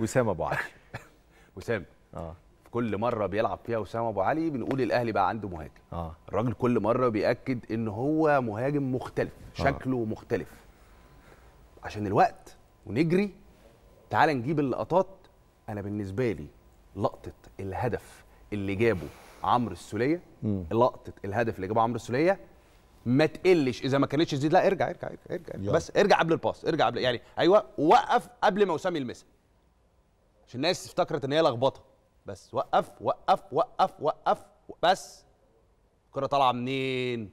وسام ابو علي وسام اه كل مره بيلعب فيها وسام ابو علي بنقول الاهلي بقى عنده مهاجم آه. الراجل كل مره بياكد ان هو مهاجم مختلف آه. شكله آه. مختلف عشان الوقت ونجري تعال نجيب اللقطات انا بالنسبه لي لقطه الهدف اللي جابه عمرو السوليه لقطه الهدف اللي جابه عمرو السوليه ما تقلش اذا ما كانتش زيد لا ارجع ارجع ارجع, ارجع. بس ارجع قبل الباس ارجع قبل يعني ايوه وقف قبل ما وسام يلمسها عشان الناس افتكرت ان هي لخبطه بس وقف وقف وقف وقف بس الكره طالعه منين؟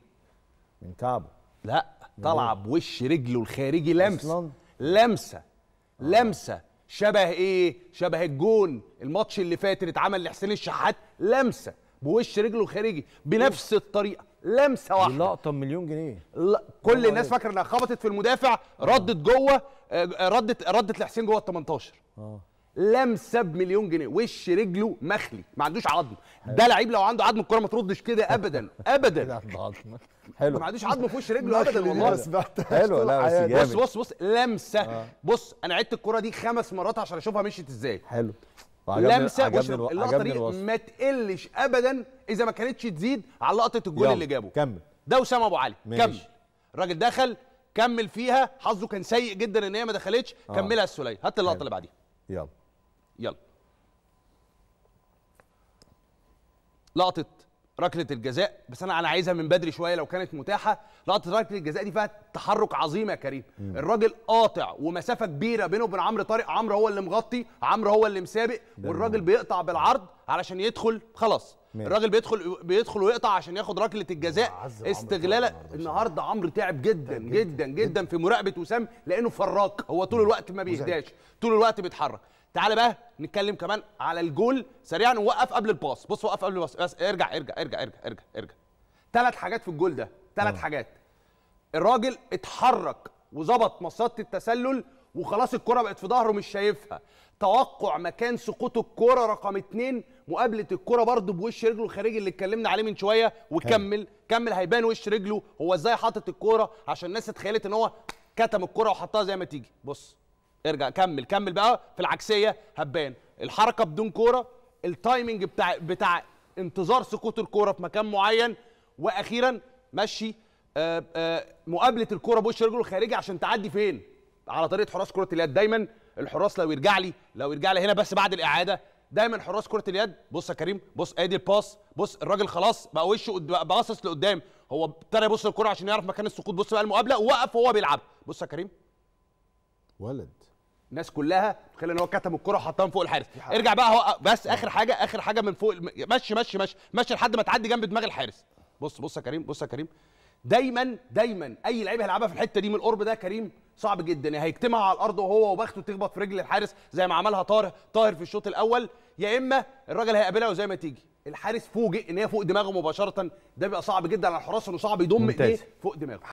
من كعبه لا طالعه بوش رجله الخارجي لمسه لمسه آه. لمسه شبه ايه؟ شبه الجون الماتش اللي فات اللي اتعمل لحسين الشحات لمسه بوش رجله الخارجي بنفس الطريقه لمسه واحده لقطه مليون جنيه لا كل الناس فاكره انها خبطت في المدافع ردت جوه آه، ردت ردت لحسين جوه ال 18 اه لمسه بمليون جنيه وش رجله مخلي ما عندوش عظم ده لعيب لو عنده عظم الكره ما تردش كده ابدا ابدا حلو ما عندوش عظم في وش رجله ابدا والله حلو لا بس بص بص بص لمسه آه. بص انا عدت الكره دي خمس مرات عشان اشوفها مشيت ازاي حلو لمسه وش اللقطه دي ما تقلش ابدا اذا ما كانتش تزيد على لقطه الجول اللي جابه كمل ده اسامه ابو علي كمل الراجل دخل كمل فيها حظه كان سيء جدا ان هي ما دخلتش آه. كملها السوليه هات اللقطه اللي بعديها يلا يلا لقطه ركله الجزاء بس انا انا عايزها من بدري شويه لو كانت متاحه لقطه ركله الجزاء دي فيها تحرك عظيم يا كريم مم. الراجل قاطع ومسافه كبيره بينه وبين عمرو طارق عمرو هو اللي مغطي عمرو هو اللي مسابق والراجل بيقطع بالعرض علشان يدخل خلاص الراجل بيدخل بيدخل ويقطع عشان ياخد ركله الجزاء استغلالا النهارده عمرو تعب جدا جدا جدا في مراقبه وسام لانه فراك هو طول الوقت ما بيهداش طول الوقت بيتحرك تعالى بقى نتكلم كمان على الجول سريعا ووقف قبل الباص بص وقف قبل الباص بس ارجع ارجع ارجع ارجع ارجع ارجع ثلاث حاجات في الجول ده ثلاث آه. حاجات الراجل اتحرك وظبط مصاده التسلل وخلاص الكره بقت في ظهره مش شايفها توقع مكان سقوط الكره رقم اتنين مقابله الكره برضه بوش رجله الخارجي اللي اتكلمنا عليه من شويه وكمل كمل هيبان وش رجله هو ازاي حاطط الكوره عشان الناس اتخيلت ان هو كتم الكره وحطها زي ما تيجي بص ارجع كمل كمل بقى في العكسيه هبان الحركه بدون كوره التايمنج بتاع بتاع انتظار سقوط الكوره في مكان معين واخيرا مشي آآ آه، آآ آه، مقابله الكوره بوش رجله الخارجي عشان تعدي فين على طريقه حراس كره اليد دايما الحراس لو يرجع لي لو يرجع لي هنا بس بعد الاعاده دايما حراس كره اليد بص يا كريم بص ادي الباس بص الراجل خلاص بقى وشه باصص لقدام هو ابتدى يبص الكرة عشان يعرف مكان السقوط بص بقى المقابله ووقف وهو بيلعب بص يا كريم ولد الناس كلها تخيل ان هو كتم الكره وحطها فوق الحارس ارجع بقى هو بس اخر حاجه اخر حاجه من فوق مشي مشي مشي مشي لحد ما تعدي جنب دماغ الحارس بص بص يا كريم بص يا كريم دايما دايما اي لعيب هيلعبها في الحته دي من القرب ده كريم صعب جدا يا يعني على الارض وهو وبخته تخبط في رجل الحارس زي ما عملها طاهر طاهر في الشوط الاول يا اما الراجل هيقابلها وزي ما تيجي الحارس فوجئ ان هي فوق دماغه مباشره ده بيبقى صعب جدا على الحراس انه صعب يضم ايه فوق دماغه